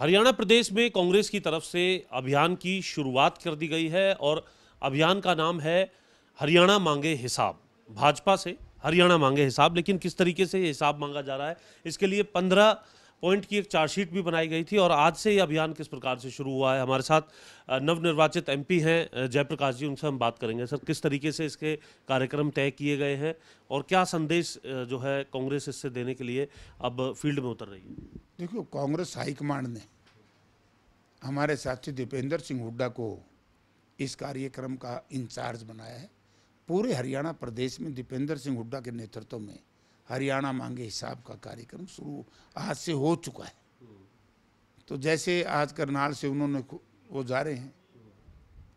हरियाणा प्रदेश में कांग्रेस की तरफ से अभियान की शुरुआत कर दी गई है और अभियान का नाम है हरियाणा मांगे हिसाब भाजपा से हरियाणा मांगे हिसाब लेकिन किस तरीके से हिसाब मांगा जा रहा है इसके लिए पंद्रह पॉइंट की एक चार्जशीट भी बनाई गई थी और आज से ये अभियान किस प्रकार से शुरू हुआ है हमारे साथ नवनिर्वाचित एमपी हैं जयप्रकाश जी उनसे हम बात करेंगे सर किस तरीके से इसके कार्यक्रम तय किए गए हैं और क्या संदेश जो है कांग्रेस इससे देने के लिए अब फील्ड में उतर रही है देखियो कांग्रेस हाईकमांड ने हमारे साथी दीपेंद्र सिंह हुड्डा को इस कार्यक्रम का इंचार्ज बनाया है पूरे हरियाणा प्रदेश में दीपेंद्र सिंह हुड्डा के नेतृत्व में हरियाणा मांगे हिसाब का कार्यक्रम शुरू आज से हो चुका है तो जैसे आज करनाल से उन्होंने वो जा रहे हैं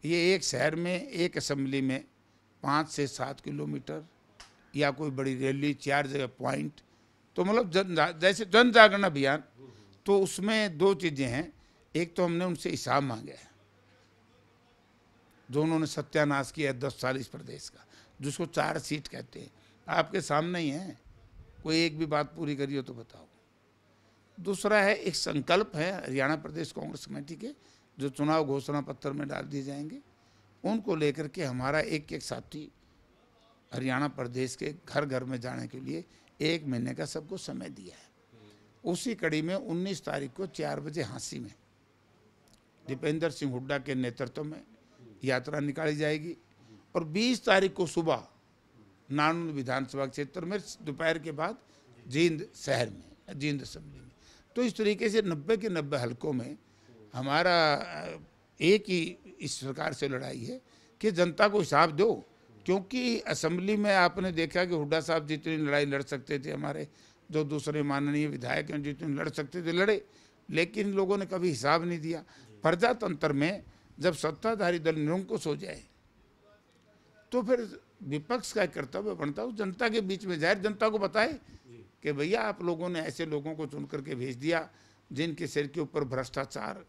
ये एक शहर में एक असम्बली में पाँच से सात किलोमीटर या कोई बड़ी रैली चार जगह पॉइंट तो मतलब जन जैसे जन जागरण अभियान तो उसमें दो चीज़ें हैं एक तो हमने उनसे हिसाब मांगा है जो उन्होंने सत्यानाश किया है दस साल इस प्रदेश का जिसको चार सीट कहते हैं आपके सामने ही है कोई एक भी बात पूरी करी हो तो बताओ दूसरा है एक संकल्प है हरियाणा प्रदेश कांग्रेस कमेटी के जो चुनाव घोषणा पत्र में डाल दिए जाएंगे उनको लेकर के हमारा एक एक साथी हरियाणा प्रदेश के घर घर में जाने के लिए एक महीने का सबको समय दिया है उसी कड़ी में उन्नीस तारीख को चार बजे हाँसी में दीपेंद्र सिंह हुड्डा के नेतृत्व में यात्रा निकाली जाएगी और 20 तारीख को सुबह नानंद विधानसभा क्षेत्र में दोपहर के बाद जींद शहर में जींद असम्बली में तो इस तरीके से नब्बे के नब्बे हलकों में हमारा एक ही इस प्रकार से लड़ाई है कि जनता को हिसाब दो क्योंकि असम्बली में आपने देखा कि हुड्डा साहब जितनी लड़ाई लड़ सकते थे हमारे जो दूसरे माननीय विधायक हैं जितने लड़ सकते थे लड़े लेकिन लोगों ने कभी हिसाब नहीं दिया प्रजातंत्र में जब सत्ताधारी दल निरंकुश हो जाए तो फिर विपक्ष का कर्तव्य बनता है जनता के बीच में जाहिर जनता को बताए कि भैया आप लोगों ने ऐसे लोगों को चुन करके भेज दिया जिनके सिर के ऊपर भ्रष्टाचार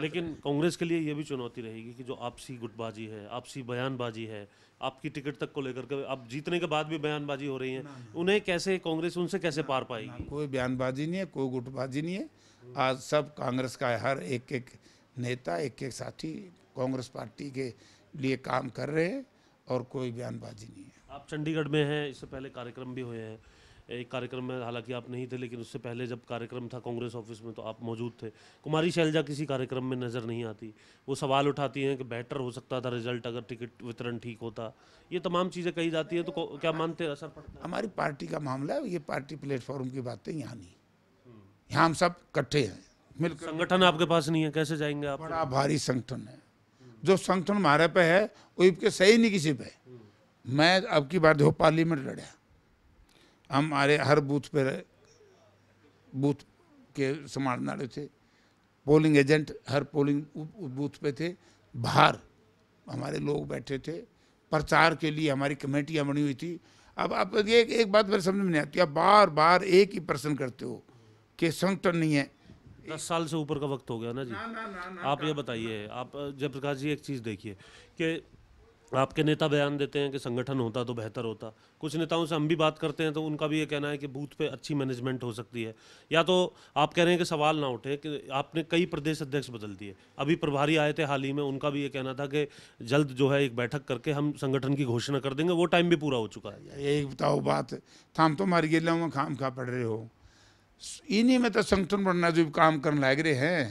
लेकिन कांग्रेस के लिए यह भी चुनौती रहेगी कि जो आपसी गुटबाजी है आपसी बयानबाजी है आपकी टिकट तक को लेकर के आप जीतने के बाद भी बयानबाजी हो रही है उन्हें कैसे कांग्रेस उनसे कैसे पार पाएगी कोई बयानबाजी नहीं है कोई गुटबाजी नहीं है हम्म। आज सब कांग्रेस का हर एक एक नेता एक एक साथी कांग्रेस पार्टी के लिए काम कर रहे हैं और कोई बयानबाजी नहीं है आप चंडीगढ़ में हैं इससे पहले कार्यक्रम भी हुए हैं एक कार्यक्रम में हालांकि आप नहीं थे लेकिन उससे पहले जब कार्यक्रम था कांग्रेस ऑफिस में तो आप मौजूद थे कुमारी शैलजा किसी कार्यक्रम में नज़र नहीं आती वो सवाल उठाती हैं कि बेटर हो सकता था रिजल्ट अगर टिकट वितरण ठीक होता ये तमाम चीज़ें कही जाती हैं तो क्या मानते हैं असर पड़ता हमारी पार्टी का मामला है ये पार्टी प्लेटफॉर्म की बातें यहाँ नहीं यहाँ हम सब इकट्ठे हैं संगठन आपके पास नहीं है कैसे जाएंगे आप बड़ा भारी संगठन है जो संगठन मारे पे है वो इबके सही नहीं किसी पे मैं अब की बार देखो पार्लियामेंट लड़ा हमारे हर बूथ पे बूथ के समाजनाड़े थे पोलिंग एजेंट हर पोलिंग बूथ पे थे बाहर हमारे लोग बैठे थे प्रचार के लिए हमारी कमेटियाँ बनी हुई थी अब आप एक, एक बात मेरे समझ में नहीं आती आप बार बार एक ही प्रश्न करते हो कि संगठन नहीं है दस साल से ऊपर का वक्त हो गया ना जी ना, ना, ना, ना, आप ये बताइए आप जयप्रकाश जी एक चीज़ देखिए कि आपके नेता बयान देते हैं कि संगठन होता तो बेहतर होता कुछ नेताओं से हम भी बात करते हैं तो उनका भी ये कहना है कि बूथ पे अच्छी मैनेजमेंट हो सकती है या तो आप कह रहे हैं कि सवाल ना उठे कि आपने कई प्रदेश अध्यक्ष बदल दिए अभी प्रभारी आए थे हाल ही में उनका भी ये कहना था कि जल्द जो है एक बैठक करके हम संगठन की घोषणा कर देंगे वो टाइम भी पूरा हो चुका है यही बताओ बात थाम तो मार खाम खा पड़ रहे हो इन्हीं में तो संगठन बनना जो काम करने लग रहे हैं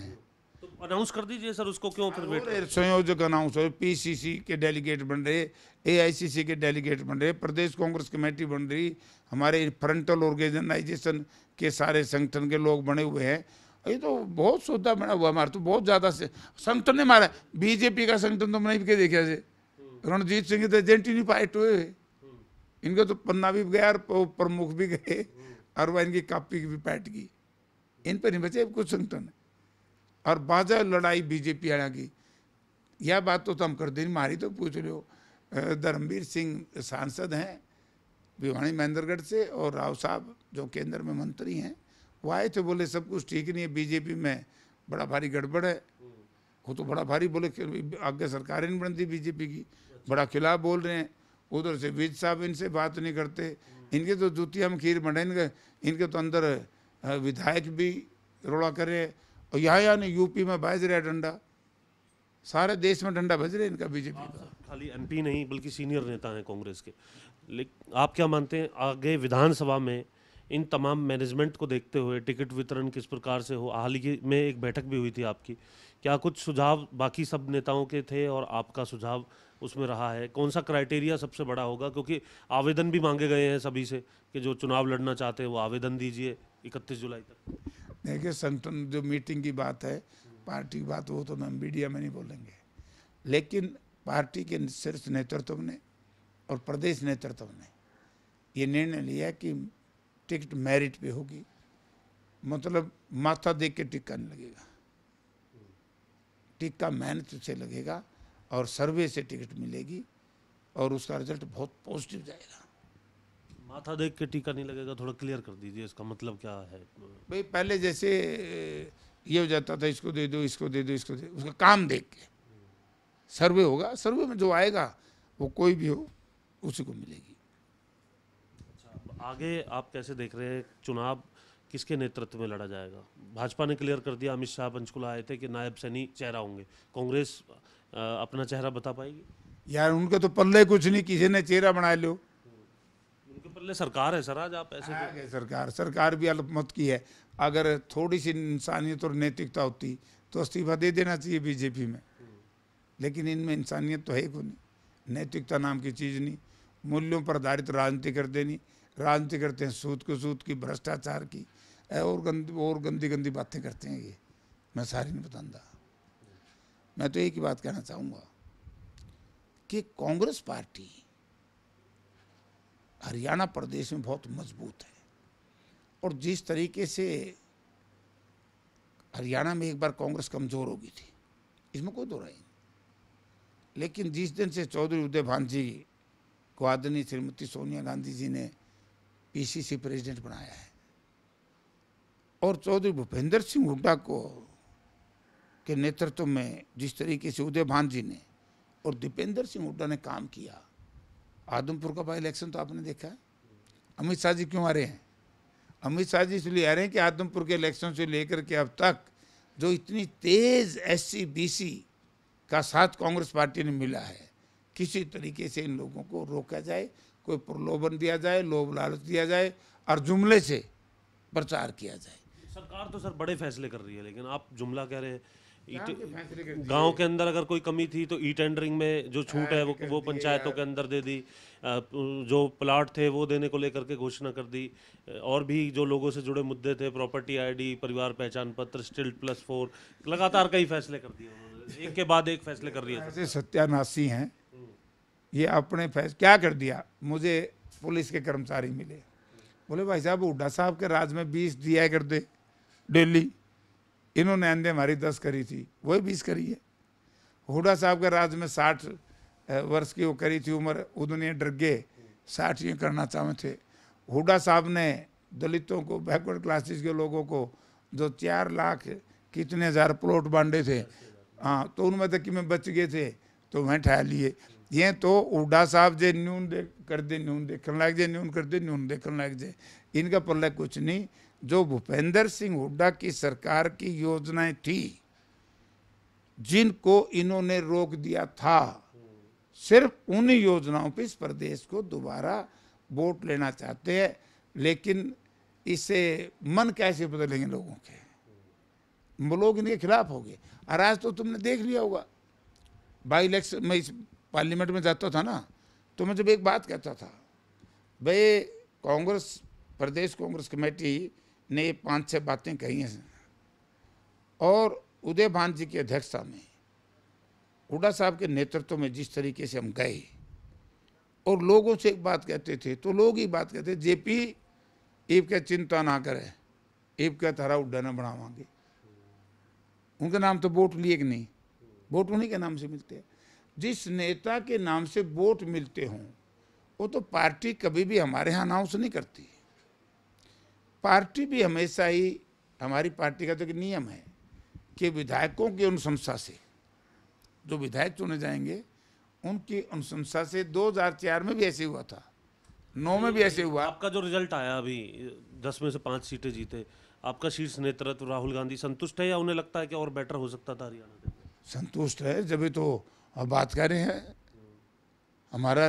अनाउंस तो कर दीजिए सर उसको क्यों फिर वेट संयोजक अनाउंस हो पीसीसी के डेलीगेट बन रहे एआईसीसी के डेलीगेट बन रहे प्रदेश कांग्रेस कमेटी बन रही हमारे फ्रंटल ऑर्गेनाइजेशन के सारे संगठन के लोग बने हुए हैं ये तो बहुत सौदा बना हुआ हमारा तो बहुत ज़्यादा से संगठन ने मारा बीजेपी का संगठन तो मैंने देखा से रणजीत सिंह तो एजेंट ही नहीं पाए टू इनका तो पन्ना भी गया और प्रमुख भी गए वह इनकी कापी भी पैट गई इन पर नहीं बचे कुछ संगठन और बाजा लड़ाई बीजेपी हरियाणा की यह बात तो तुम कर दे मारी तो पूछ लो धर्मवीर सिंह सांसद हैं भिवानी महेंद्रगढ़ से और राव साहब जो केंद्र में मंत्री हैं वो आए थे बोले सब कुछ ठीक नहीं है बीजेपी में बड़ा भारी गड़बड़ है वो तो बड़ा भारी बोले आगे सरकार नहीं बनती बीजेपी की बड़ा खिलाफ बोल रहे हैं उधर से विज साहब इनसे बात नहीं करते इनके तो द्वितीय हम खीर बने इनके तो अंदर विधायक भी रोड़ा कर करे और यहाँ यहाँ यूपी में बाज रहा डंडा सारे देश में डंडा बज रहे हैं इनका बीजेपी का हाँ खाली एमपी नहीं बल्कि सीनियर नेता हैं कांग्रेस के लेकिन आप क्या मानते हैं आगे विधानसभा में इन तमाम मैनेजमेंट को देखते हुए टिकट वितरण किस प्रकार से हो हाल ही में एक बैठक भी हुई थी आपकी क्या कुछ सुझाव बाकी सब नेताओं के थे और आपका सुझाव उसमें रहा है कौन सा क्राइटेरिया सबसे बड़ा होगा क्योंकि आवेदन भी मांगे गए हैं सभी से कि जो चुनाव लड़ना चाहते हैं वो आवेदन दीजिए इकतीस जुलाई तक देखिए संगठन जो मीटिंग की बात है पार्टी की बात वो तो मैं मीडिया में नहीं बोलेंगे लेकिन पार्टी के शीर्ष नेतृत्व ने और प्रदेश नेतृत्व ने ये निर्णय लिया कि टिकट मेरिट पे होगी मतलब माथा देख के टिक्का नहीं लगेगा टिक्का मेहनत से लगेगा और सर्वे से टिकट मिलेगी और उसका रिजल्ट बहुत पॉजिटिव जाएगा माथा देख के टीका नहीं लगेगा थोड़ा क्लियर कर दीजिए इसका मतलब क्या है भाई पहले जैसे ये हो जाता था इसको दे दो इसको दे दो इसको दे उसका काम देख के सर्वे होगा सर्वे में जो आएगा वो कोई भी हो उसी को मिलेगी अच्छा आगे आप कैसे देख रहे हैं चुनाव किसके नेतृत्व में लड़ा जाएगा भाजपा ने क्लियर कर दिया अमित शाह पंचकुला आए थे कि नायब सैनी चेहरा होंगे कांग्रेस अपना चेहरा बता पाएगी यार उनके तो पल्ले कुछ नहीं किसी ने चेहरा बना लो हम्म। उनके पल्ले सरकार है सर आज आप ऐसे आ हाँ, सरकार सरकार भी अलमत की है अगर थोड़ी सी इंसानियत और नैतिकता होती तो इस्तीफा दे देना चाहिए बीजेपी में लेकिन इनमें इंसानियत तो है को नहीं नैतिकता नाम की चीज़ नहीं मूल्यों पर आधारित राजनीति कर देनी राजनीति करते हैं सूद को सूद की भ्रष्टाचार की और गंदी और गंदी गंदी बातें करते हैं ये मैं सारी नहीं बताऊँगा मैं तो एक ही बात कहना चाहूंगा कि कांग्रेस पार्टी हरियाणा प्रदेश में बहुत मजबूत है और जिस तरीके से हरियाणा में एक बार कांग्रेस कमज़ोर हो गई थी इसमें कोई दो राय नहीं लेकिन जिस दिन से चौधरी उदय भान जी को आदरणीय श्रीमती सोनिया गांधी जी ने पीसीसी प्रेसिडेंट बनाया है और चौधरी भूपेंद्र सिंह हुड्डा को के नेतृत्व में जिस तरीके से उदय भान जी ने और दीपेंद्र सिंह हुड्डा ने काम किया आदमपुर का बाई इलेक्शन तो आपने देखा है अमित शाह जी क्यों आ रहे हैं अमित शाह जी इसलिए आ रहे हैं कि आदमपुर के इलेक्शन से लेकर के अब तक जो इतनी तेज़ एस सी का साथ कांग्रेस पार्टी ने मिला है किसी तरीके से इन लोगों को रोका जाए कोई प्रलोभन दिया जाए लोभ लालच दिया जाए और जुमले से प्रचार किया जाए सरकार तो सर बड़े फैसले कर रही है लेकिन आप जुमला कह रहे हैं गांव के अंदर अगर कोई कमी थी तो ई टेंडरिंग में जो हाँ, छूट है वो वो पंचायतों के अंदर दे दी जो प्लाट थे वो देने को लेकर के घोषणा कर दी और भी जो लोगों से जुड़े मुद्दे थे प्रॉपर्टी आईडी परिवार पहचान पत्र स्टिल्ट प्लस फोर लगातार कई फैसले कर दिए उन्होंने एक के बाद एक फैसले कर दिए ऐसे सत्यानाशी हैं हम्म। ये अपने फैस क्या कर दिया मुझे पुलिस के कर्मचारी मिले बोले भाई साहब हुडा साहब के राज में बीस दिया कर दे डेली इन्होंने अंधे हमारी दस करी थी वही बीस करी है हुडा साहब के राज में साठ वर्ष की वो करी थी उम्र उदने डर गए साठ ये करना चाहे थे हुडा साहब ने दलितों को बैकवर्ड क्लासेस के लोगों को जो चार लाख कितने हज़ार प्लॉट बांटे थे हाँ तो उनमें तक कि मैं बच गए थे तो वहीं ठहर लिए ये तो उडा साहब जे न्यून दे कर दे न्यून देखने लायक जे न्यून कर दे न्यून देखने लायक जे इनका पल्ला कुछ नहीं जो भूपेंद्र सिंह हुड्डा की सरकार की योजनाएं थी जिनको इन्होंने रोक दिया था सिर्फ उन योजनाओं पर इस प्रदेश को दोबारा वोट लेना चाहते हैं लेकिन इसे मन कैसे बदलेंगे लोगों के लोग इनके खिलाफ हो गए और आज तो तुमने देख लिया होगा बाई इलेक्शन में इस पार्लियामेंट में जाता था ना तो मैं जब एक बात कहता था भाई कांग्रेस प्रदेश कांग्रेस कमेटी ने ये पाँच छः बातें कही हैं और उदय भान जी की अध्यक्षता में हुडा साहब के नेतृत्व में जिस तरीके से हम गए और लोगों से एक बात कहते थे तो लोग ही बात कहते जेपी ईब क्या चिंता ना करे ईब क्या थारा उड्डा ना बनावागे उनके नाम तो वोट लिए कि नहीं वोट उन्हीं के नाम से मिलते हैं जिस नेता के नाम से वोट मिलते हों वो तो पार्टी कभी भी हमारे यहाँ अनाउंस नहीं करती है पार्टी भी हमेशा ही हमारी पार्टी का तो एक नियम है कि विधायकों की अनुशंसा से जो विधायक चुने जाएंगे उनकी अनुशंसा से 2004 में भी ऐसे हुआ था नौ में भी ऐसे हुआ आपका जो रिजल्ट आया अभी दस में से पाँच सीटें जीते आपका शीर्ष नेतृत्व राहुल गांधी संतुष्ट है या उन्हें लगता है कि और बेटर हो सकता था हरियाणा संतुष्ट है जब तो बात कर रहे हैं हमारा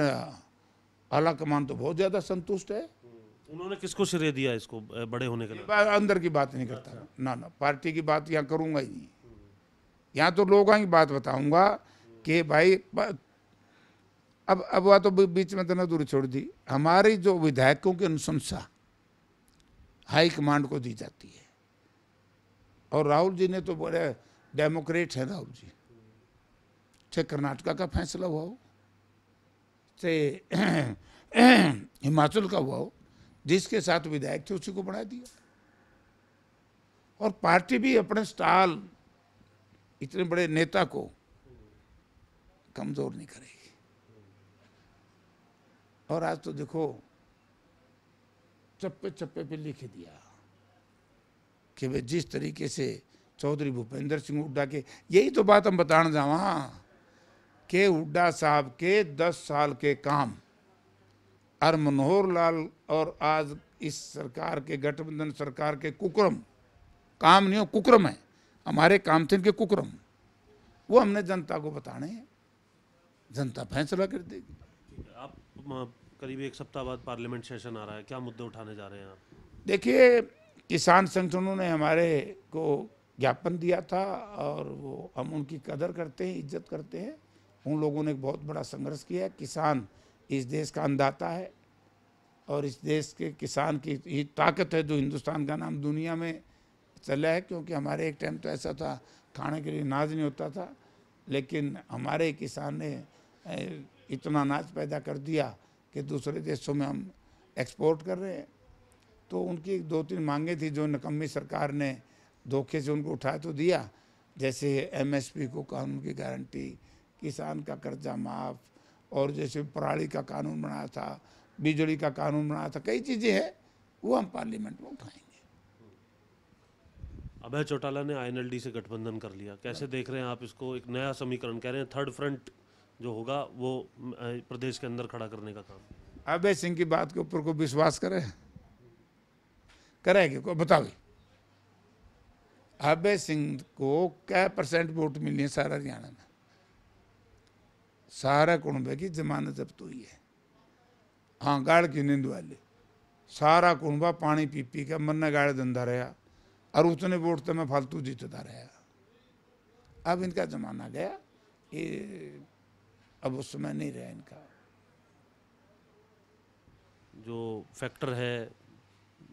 आला कमान तो बहुत ज़्यादा संतुष्ट है उन्होंने किसको श्रेय दिया इसको बड़े होने के लिए अंदर की बात नहीं करता अच्छा। ना ना पार्टी की बात यहाँ करूँगा ही नहीं यहाँ तो लोगों की बात बताऊँगा कि भाई अब अब वह तो बीच में तो दूर छोड़ दी हमारी जो विधायकों की अनुशंसा हाई कमांड को दी जाती है और राहुल जी ने तो बड़े डेमोक्रेट हैं राहुल जी चाहे कर्नाटका का फैसला हुआ हो चाहे हिमाचल का हुआ हो जिसके साथ विधायक थे उसी को बढ़ा दिया और पार्टी भी अपने स्टाल इतने बड़े नेता को कमजोर नहीं करेगी और आज तो देखो चप्पे चप्पे पे लिख दिया कि वे जिस तरीके से चौधरी भूपेंद्र सिंह हुड्डा के यही तो बात हम बताना जावा हाँ, के हुड्डा साहब के दस साल के काम और मनोहर लाल और आज इस सरकार के गठबंधन सरकार के कुकरम काम नहीं हो कुकरम है हमारे काम थे इनके कुकरम वो हमने जनता को बताने हैं जनता फैसला कर देगी आप करीब एक सप्ताह बाद पार्लियामेंट सेशन आ रहा है क्या मुद्दे उठाने जा रहे हैं आप देखिए किसान संगठनों ने हमारे को ज्ञापन दिया था और वो हम उनकी कदर करते हैं इज्जत करते हैं उन लोगों ने बहुत बड़ा संघर्ष किया किसान इस देश का अनदाता है और इस देश के किसान की ही ताकत है जो हिंदुस्तान का नाम दुनिया में चला है क्योंकि हमारे एक टाइम तो ऐसा था खाने के लिए अनाज नहीं होता था लेकिन हमारे किसान ने इतना अनाज पैदा कर दिया कि दूसरे देशों में हम एक्सपोर्ट कर रहे हैं तो उनकी दो तीन मांगे थी जो नकम्मी सरकार ने धोखे से उनको उठा तो दिया जैसे एमएसपी को कानून की गारंटी किसान का कर्जा माफ़ और जैसे पराली का कानून बनाया था बिजली का कानून बनाया था कई चीज़ें हैं वो हम पार्लियामेंट में उठाएंगे अभय चौटाला ने आईएनएलडी से गठबंधन कर लिया कैसे देख रहे हैं आप इसको एक नया समीकरण कह रहे हैं थर्ड फ्रंट जो होगा वो प्रदेश के अंदर खड़ा करने का काम अभय सिंह की बात के ऊपर को विश्वास करे करेगी को बताओ अभय सिंह को क्या परसेंट वोट मिली है सारा हरियाणा में सारा कुणबे की जमानत जब्त हुई है हाँ गाड़ की नींद वाले सारा कुणबा पानी पी पी के मरने गाड़ धंधा रहा और उतने वोट तो मैं फालतू जीतता रहा अब इनका जमाना गया ये अब उस समय नहीं रहा इनका जो फैक्टर है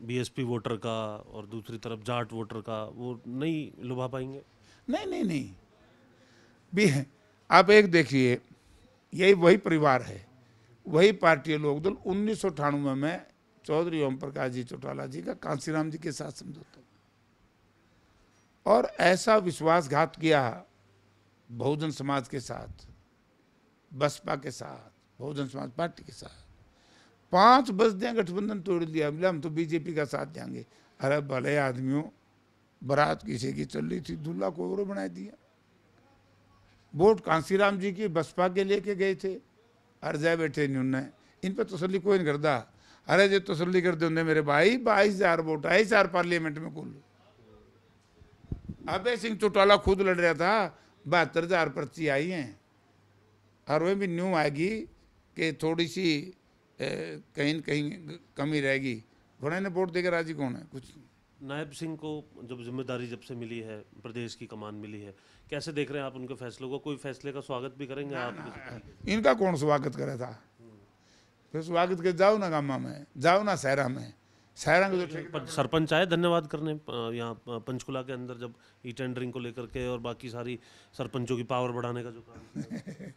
बीएसपी वोटर का और दूसरी तरफ जाट वोटर का वो नहीं लुभा पाएंगे नहीं नहीं नहीं भी आप एक देखिए यही वही परिवार है वही पार्टी लोकदल उन्नीस में चौधरी ओम प्रकाश जी चौटाला जी का कांसीराम जी के साथ समझौता और ऐसा विश्वासघात किया बहुजन समाज के साथ बसपा के साथ बहुजन समाज पार्टी के साथ पांच बस्तियां गठबंधन तोड़ दिया बोले हम तो बीजेपी का साथ देंगे अरे भले आदमियों बारात किसी की चल रही थी दूल्हा को और बना दिया वोट कांसीराम जी की बसपा के लेके गए थे अर्जा बैठे नुन्ने इन पर तसली कोई नहीं करता अरे जो तसली कर दे मेरे भाई बाईस हजार वोट आई हजार पार्लियामेंट में कुल अभय सिंह चौटाला खुद लड़ रहा था बहत्तर हजार पर्ची आई हैं और वह भी न्यू आएगी कि थोड़ी सी ए, कहीं कहीं कमी रहेगी घोड़े ने वोट देकर राजी कौन है कुछ नहीं नायब सिंह को जब जिम्मेदारी जब से मिली है प्रदेश की कमान मिली है कैसे देख रहे हैं आप उनके फैसलों को कोई फैसले का स्वागत भी करेंगे ना, आप ना, इनका कौन स्वागत करे था फिर स्वागत के जाओ ना गामा में जाओ ना सहरा में सहरा में तो सरपंच आए धन्यवाद करने यहाँ पंचकुला के अंदर जब ई टेंडरिंग को लेकर के और बाकी सारी सरपंचों की पावर बढ़ाने का जो काम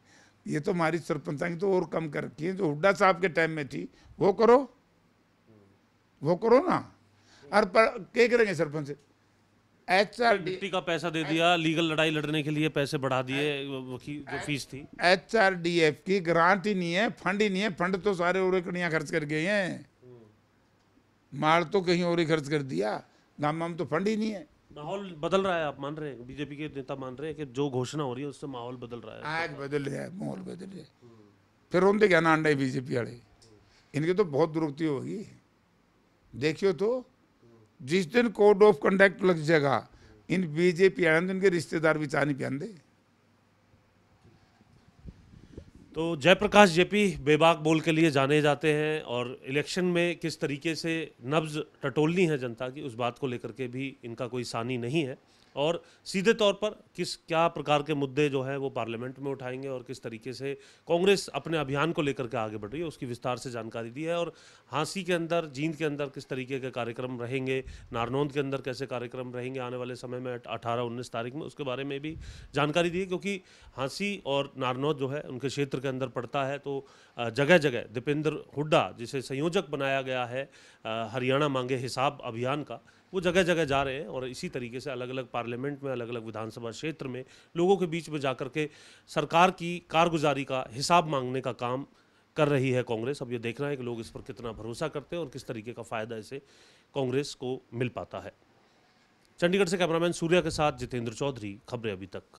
ये तो हमारी सरपंच तो और कम कर रखी है जो हुड्डा साहब के टाइम में थी वो करो वो करो ना और करेंगे सरपंच से का पैसा दे दिया लीगल लड़ाई लड़ने के लिए पैसे बढ़ा दिए जो फीस थी एच आर डी एफ की ग्रांट ही नहीं है फंड ही नहीं है फंड तो सारे और खर्च कर गए हैं माल तो कहीं और ही खर्च कर दिया गाम में तो फंड ही नहीं है माहौल बदल रहा है आप मान रहे हैं बीजेपी के नेता मान रहे हैं कि जो घोषणा हो रही है उससे माहौल बदल रहा है आज बदल रहा है माहौल बदल रहा है फिर रोंदे क्या ना अंडा बीजेपी वाले इनकी तो बहुत दुरुक्ति होगी देखियो तो जिस दिन कोड ऑफ कंडक्ट लग जाएगा इन बीजेपी आनंद इनके रिश्तेदार भी नहीं पे आंदे तो जयप्रकाश जेपी बेबाक बोल के लिए जाने जाते हैं और इलेक्शन में किस तरीके से नब्ज टटोलनी है जनता की उस बात को लेकर के भी इनका कोई सानी नहीं है और सीधे तौर पर किस क्या प्रकार के मुद्दे जो हैं वो पार्लियामेंट में उठाएंगे और किस तरीके से कांग्रेस अपने अभियान को लेकर के आगे बढ़ रही है उसकी विस्तार से जानकारी दी है और हाँसी के अंदर जींद के अंदर किस तरीके के कार्यक्रम रहेंगे नारनौंद के अंदर कैसे कार्यक्रम रहेंगे आने वाले समय में अठारह उन्नीस तारीख में उसके बारे में भी जानकारी दी है क्योंकि हाँसी और नारनौद जो है उनके क्षेत्र के अंदर पड़ता है तो जगह जगह दीपेंद्र हुड्डा जिसे संयोजक बनाया गया है हरियाणा मांगे हिसाब अभियान का वो जगह जगह जा रहे हैं और इसी तरीके से अलग अलग पार्लियामेंट में अलग अलग विधानसभा क्षेत्र में लोगों के बीच में जाकर के सरकार की कारगुजारी का हिसाब मांगने का काम कर रही है कांग्रेस अब ये देखना है कि लोग इस पर कितना भरोसा करते हैं और किस तरीके का फ़ायदा इसे कांग्रेस को मिल पाता है चंडीगढ़ से कैमरामैन सूर्या के साथ जितेंद्र चौधरी खबरें अभी तक